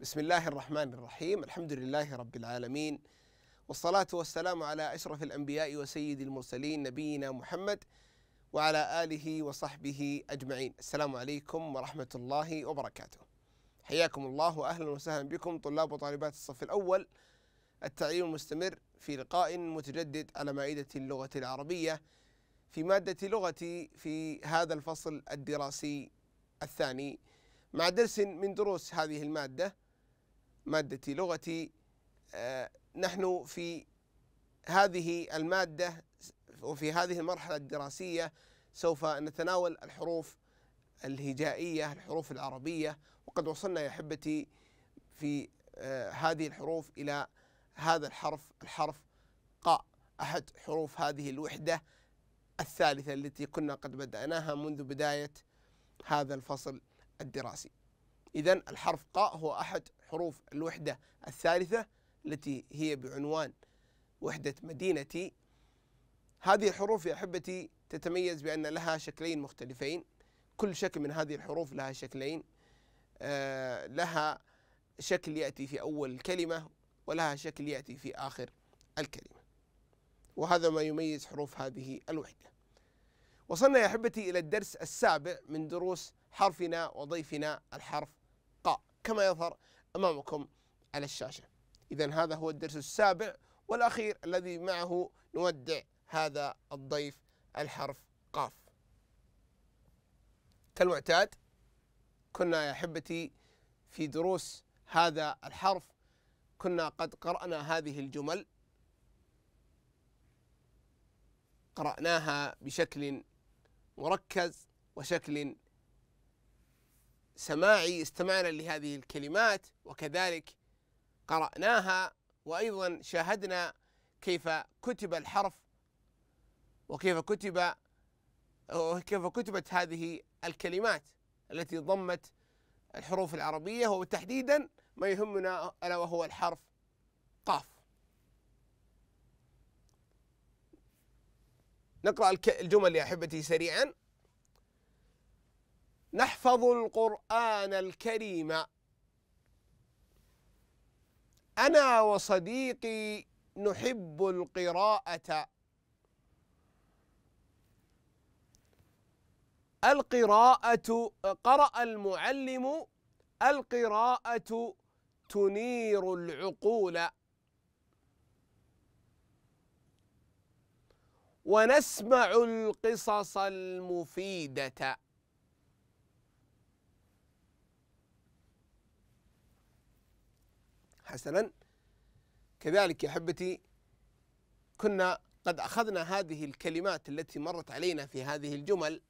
بسم الله الرحمن الرحيم الحمد لله رب العالمين والصلاة والسلام على أشرف الأنبياء وسيد المرسلين نبينا محمد وعلى آله وصحبه أجمعين السلام عليكم ورحمة الله وبركاته حياكم الله وأهلا وسهلا بكم طلاب وطالبات الصف الأول التعليم المستمر في لقاء متجدد على مائدة اللغة العربية في مادة لغتي في هذا الفصل الدراسي الثاني مع درس من دروس هذه المادة مادة لغتي آه، نحن في هذه المادة وفي هذه المرحلة الدراسية سوف نتناول الحروف الهجائية الحروف العربية وقد وصلنا يا أحبتي في آه، هذه الحروف إلى هذا الحرف الحرف قاء أحد حروف هذه الوحدة الثالثة التي كنا قد بدأناها منذ بداية هذا الفصل الدراسي إذا الحرف قاء هو أحد حروف الوحدة الثالثة التي هي بعنوان وحدة مدينتي هذه الحروف يا أحبتي تتميز بأن لها شكلين مختلفين كل شكل من هذه الحروف لها شكلين آه لها شكل يأتي في أول الكلمة ولها شكل يأتي في آخر الكلمة وهذا ما يميز حروف هذه الوحدة وصلنا يا أحبتي إلى الدرس السابع من دروس حرفنا وضيفنا الحرف كما يظهر أمامكم على الشاشة إذا هذا هو الدرس السابع والأخير الذي معه نودع هذا الضيف الحرف قاف كالمعتاد كنا يا أحبتي في دروس هذا الحرف كنا قد قرأنا هذه الجمل قرأناها بشكل مركز وشكل سماعي استمعنا لهذه الكلمات وكذلك قرأناها وأيضا شاهدنا كيف كتب الحرف وكيف كتب وكيف كتبت هذه الكلمات التي ضمت الحروف العربية وتحديدا ما يهمنا ألا وهو الحرف قاف نقرأ الجمل يا أحبتي سريعا نحفظ القرآن الكريم أنا وصديقي نحب القراءة القراءة قرأ المعلم القراءة تنير العقول ونسمع القصص المفيده حسنا كذلك يا احبتي كنا قد اخذنا هذه الكلمات التي مرت علينا في هذه الجمل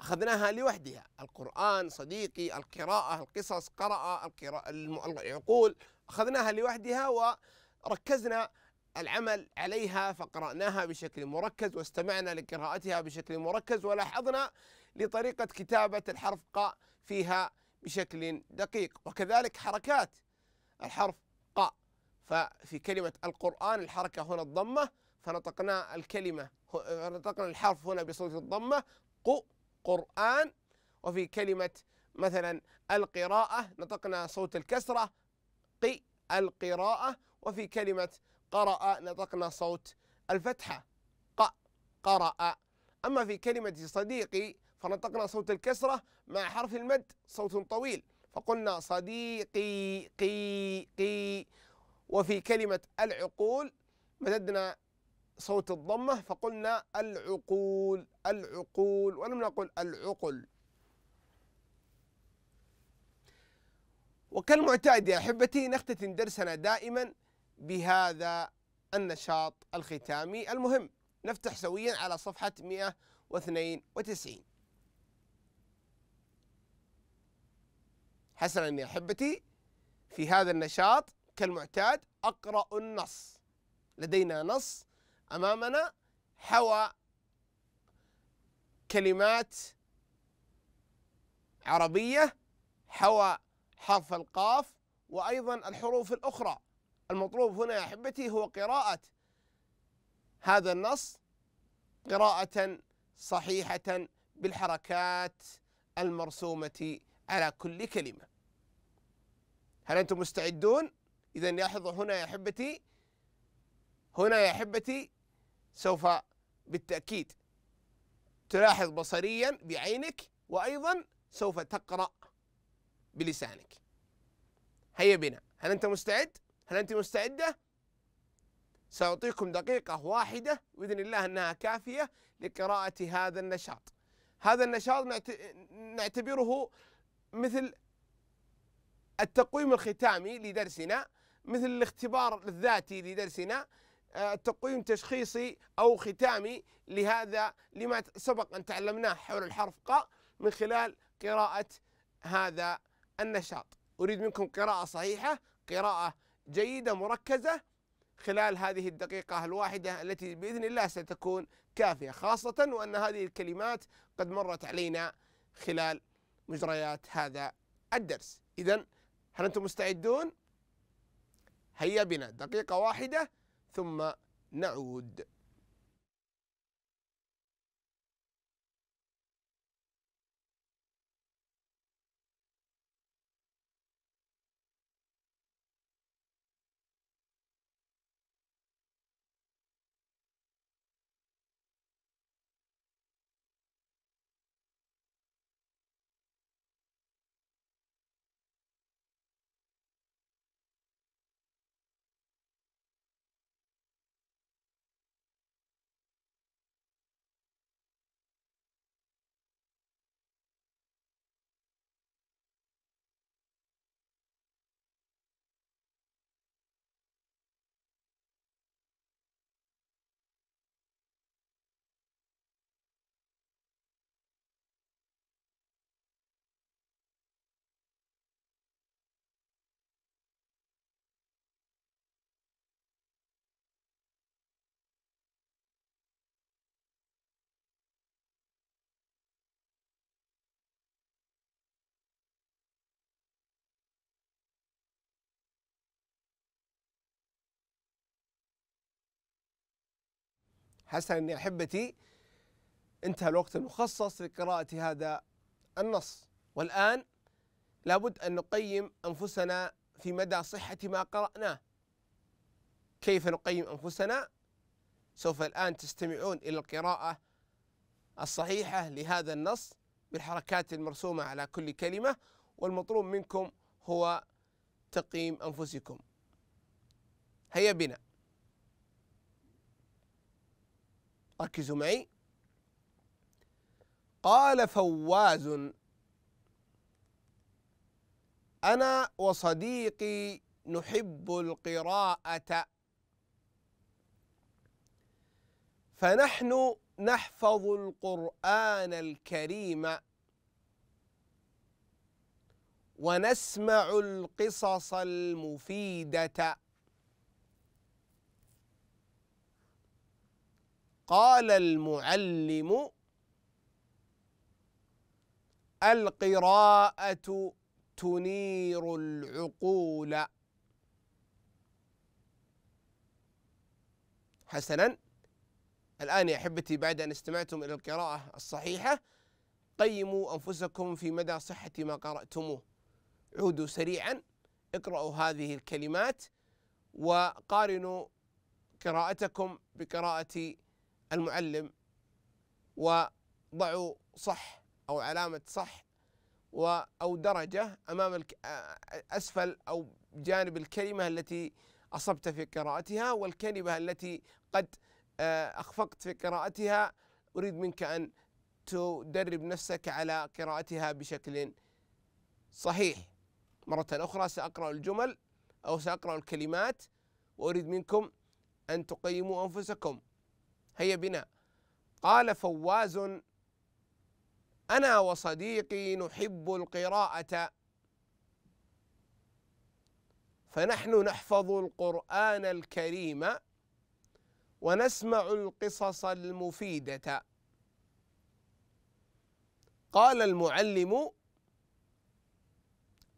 اخذناها لوحدها القران صديقي القراءه القصص قرأ القراءة العقول اخذناها لوحدها وركزنا العمل عليها فقرأناها بشكل مركز واستمعنا لقراءتها بشكل مركز ولاحظنا لطريقة كتابة الحرف قاء فيها بشكل دقيق وكذلك حركات الحرف قاء ففي كلمة القرآن الحركة هنا الضمة فنطقنا الكلمة نطقنا الحرف هنا بصوت الضمة قو قرآن وفي كلمة مثلا القراءة نطقنا صوت الكسرة قي القراءة وفي كلمة قرأ نطقنا صوت الفتحة ق قرأ أما في كلمة صديقي فنطقنا صوت الكسرة مع حرف المد صوت طويل فقلنا صديقي قي قي وفي كلمة العقول مددنا صوت الضمة فقلنا العقول العقول ولم نقل العقل وكالمعتاد يا أحبتي نختتم درسنا دائما بهذا النشاط الختامي المهم نفتح سويا على صفحة 192 حسنا يا احبتي في هذا النشاط كالمعتاد اقرا النص لدينا نص امامنا حوى كلمات عربيه حوى حرف القاف وايضا الحروف الاخرى المطلوب هنا يا احبتي هو قراءه هذا النص قراءه صحيحه بالحركات المرسومه على كل كلمة هل أنتم مستعدون؟ إذا لاحظوا هنا يا أحبتي هنا يا أحبتي سوف بالتأكيد تلاحظ بصريا بعينك وأيضا سوف تقرأ بلسانك هيا بنا هل أنت مستعد؟ هل أنت مستعدة؟ سأعطيكم دقيقة واحدة بإذن الله أنها كافية لقراءة هذا النشاط هذا النشاط نعتبره مثل التقويم الختامي لدرسنا مثل الاختبار الذاتي لدرسنا آه، تقويم تشخيصي أو ختامي لهذا لما سبق أن تعلمناه حول الحرف قاء من خلال قراءة هذا النشاط أريد منكم قراءة صحيحة قراءة جيدة مركزة خلال هذه الدقيقة الواحدة التي بإذن الله ستكون كافية خاصة وأن هذه الكلمات قد مرت علينا خلال مجريات هذا الدرس إذا هل أنتم مستعدون؟ هيا بنا دقيقة واحدة ثم نعود حسنا يا احبتي انتهى الوقت المخصص لقراءه هذا النص والان لابد ان نقيم انفسنا في مدى صحه ما قراناه كيف نقيم انفسنا سوف الان تستمعون الى القراءه الصحيحه لهذا النص بالحركات المرسومه على كل كلمه والمطلوب منكم هو تقييم انفسكم هيا بنا ركزوا معي قال فواز انا وصديقي نحب القراءه فنحن نحفظ القران الكريم ونسمع القصص المفيده قال المعلم القراءة تنير العقول حسنا الآن يا أحبتي بعد أن استمعتم إلى القراءة الصحيحة قيموا أنفسكم في مدى صحة ما قرأتموه عودوا سريعا اقرأوا هذه الكلمات وقارنوا قراءتكم بقراءة المعلم وضعوا صح أو علامة صح أو درجة أمام أسفل أو جانب الكلمة التي أصبت في قراءتها والكلمة التي قد أخفقت في قراءتها أريد منك أن تدرب نفسك على قراءتها بشكل صحيح مرة أخرى سأقرأ الجمل أو سأقرأ الكلمات وأريد منكم أن تقيموا أنفسكم هيا بنا قال فواز انا وصديقي نحب القراءه فنحن نحفظ القران الكريم ونسمع القصص المفيده قال المعلم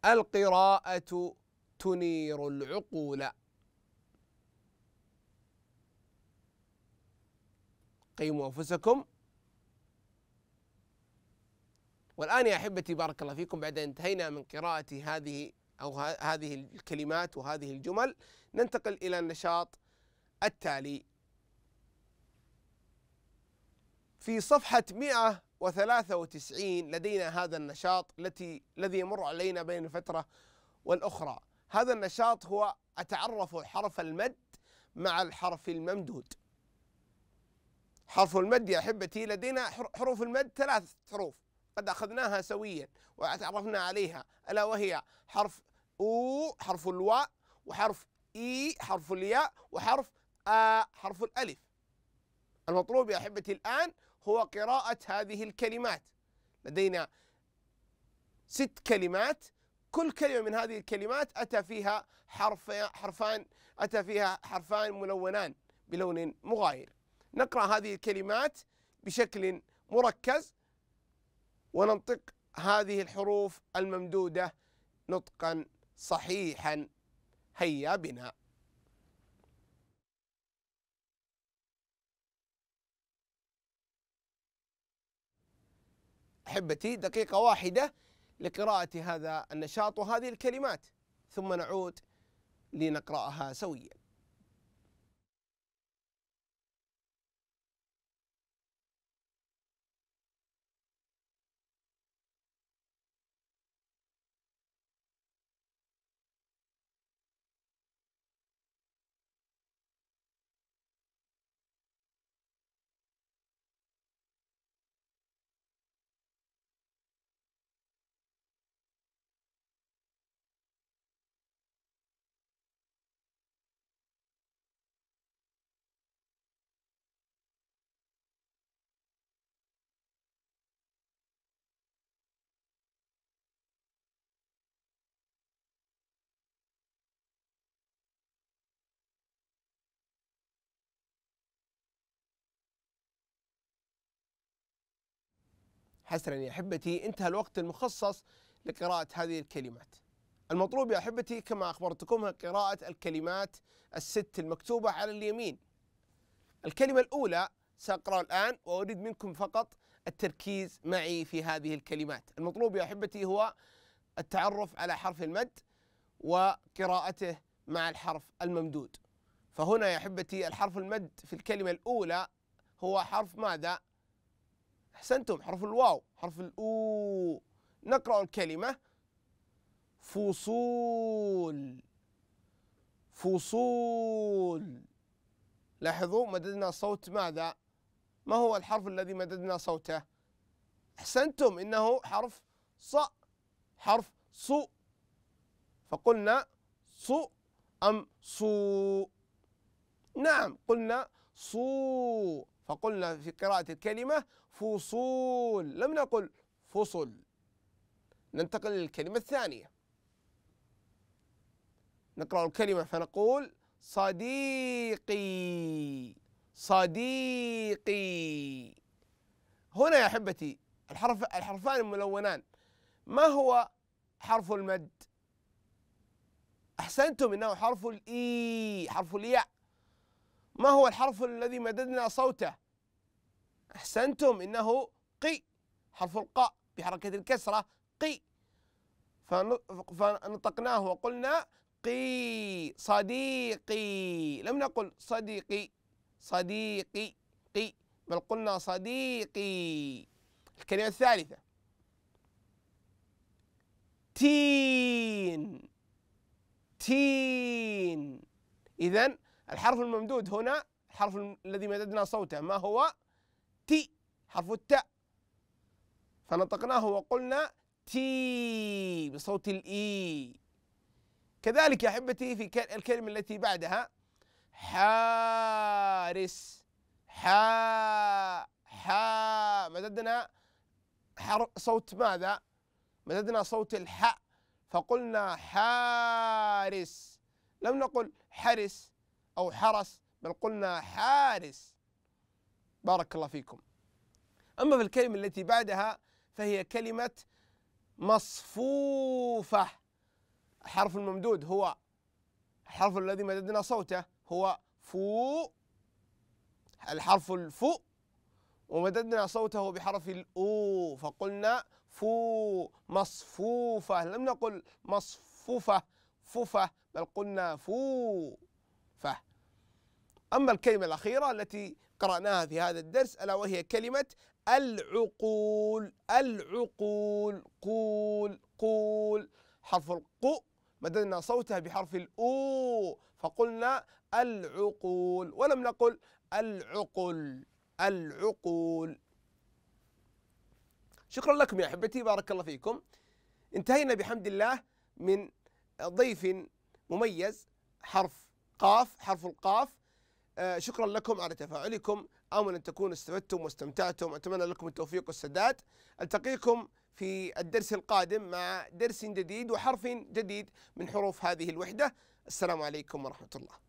القراءه تنير العقول قيموا أنفسكم والآن يا أحبتي بارك الله فيكم بعد أن انتهينا من قراءة هذه أو هذه الكلمات وهذه الجمل ننتقل إلى النشاط التالي في صفحة 193 لدينا هذا النشاط التي الذي يمر علينا بين الفترة والأخرى هذا النشاط هو أتعرف حرف المد مع الحرف الممدود حرف المد يا أحبتي لدينا حروف المد ثلاث حروف قد أخذناها سويا وتعرفنا عليها ألا وهي حرف أو حرف الواء وحرف إي حرف الياء وحرف آ حرف الألف المطلوب يا أحبتي الآن هو قراءة هذه الكلمات لدينا ست كلمات كل كلمة من هذه الكلمات أتى فيها حرف حرفان أتى فيها حرفان ملونان بلون مغاير نقرأ هذه الكلمات بشكل مركز وننطق هذه الحروف الممدودة نطقا صحيحا هيا بنا احبتي دقيقه واحده لقراءه هذا النشاط وهذه الكلمات ثم نعود لنقراها سويا حسنا يا احبتي انتهى الوقت المخصص لقراءة هذه الكلمات. المطلوب يا احبتي كما اخبرتكم قراءة الكلمات الست المكتوبة على اليمين. الكلمة الأولى سأقرأ الآن وأريد منكم فقط التركيز معي في هذه الكلمات. المطلوب يا احبتي هو التعرف على حرف المد وقراءته مع الحرف الممدود. فهنا يا احبتي الحرف المد في الكلمة الأولى هو حرف ماذا؟ أحسنتم حرف الواو حرف الأو نقرأ الكلمة فصول فصول لاحظوا مددنا صوت ماذا ما هو الحرف الذي مددنا صوته أحسنتم إنه حرف ص حرف صو فقلنا صو أم صو نعم قلنا صو فقلنا في قراءة الكلمة فصول لم نقل فصل ننتقل للكلمة الثانية نقرأ الكلمة فنقول صديقي صديقي هنا يا أحبتي الحرف الحرفان الملونان ما هو حرف المد؟ أحسنتم إنه حرف الإي حرف الياء ما هو الحرف الذي مددنا صوته أحسنتم إنه قي حرف القاء بحركة الكسرة قي فنطقناه وقلنا قي صديقي لم نقل صديقي صديقي قي بل قلنا صديقي الكلمة الثالثة تين تين إذا الحرف الممدود هنا الحرف الذي مددنا صوته ما هو تي حرف التاء فنطقناه وقلنا تي بصوت الإي كذلك يا أحبتي في الكلمة التي بعدها حارس حا حا مددنا صوت ماذا؟ مددنا صوت الحاء فقلنا حارس لم نقل حرس أو حرس بل قلنا حارس بارك الله فيكم أما في الكلمة التي بعدها فهي كلمة مصفوفة حرف الممدود هو الحرف الذي مددنا صوته هو فو الحرف الفو ومددنا صوته بحرف الأو فقلنا فو مصفوفة لم نقل مصفوفة ففة بل قلنا فو فه أما الكلمة الأخيرة التي قرأناها في هذا الدرس ألا وهي كلمة العقول العقول قول قول حرف القو مددنا صوتها بحرف الأو فقلنا العقول ولم نقل العقل العقول شكرا لكم يا أحبتي بارك الله فيكم انتهينا بحمد الله من ضيف مميز حرف قاف حرف القاف آه، شكرا لكم على تفاعلكم آمل أن تكونوا استفدتم واستمتعتم أتمنى لكم التوفيق والسداد ألتقيكم في الدرس القادم مع درس جديد وحرف جديد من حروف هذه الوحدة السلام عليكم ورحمة الله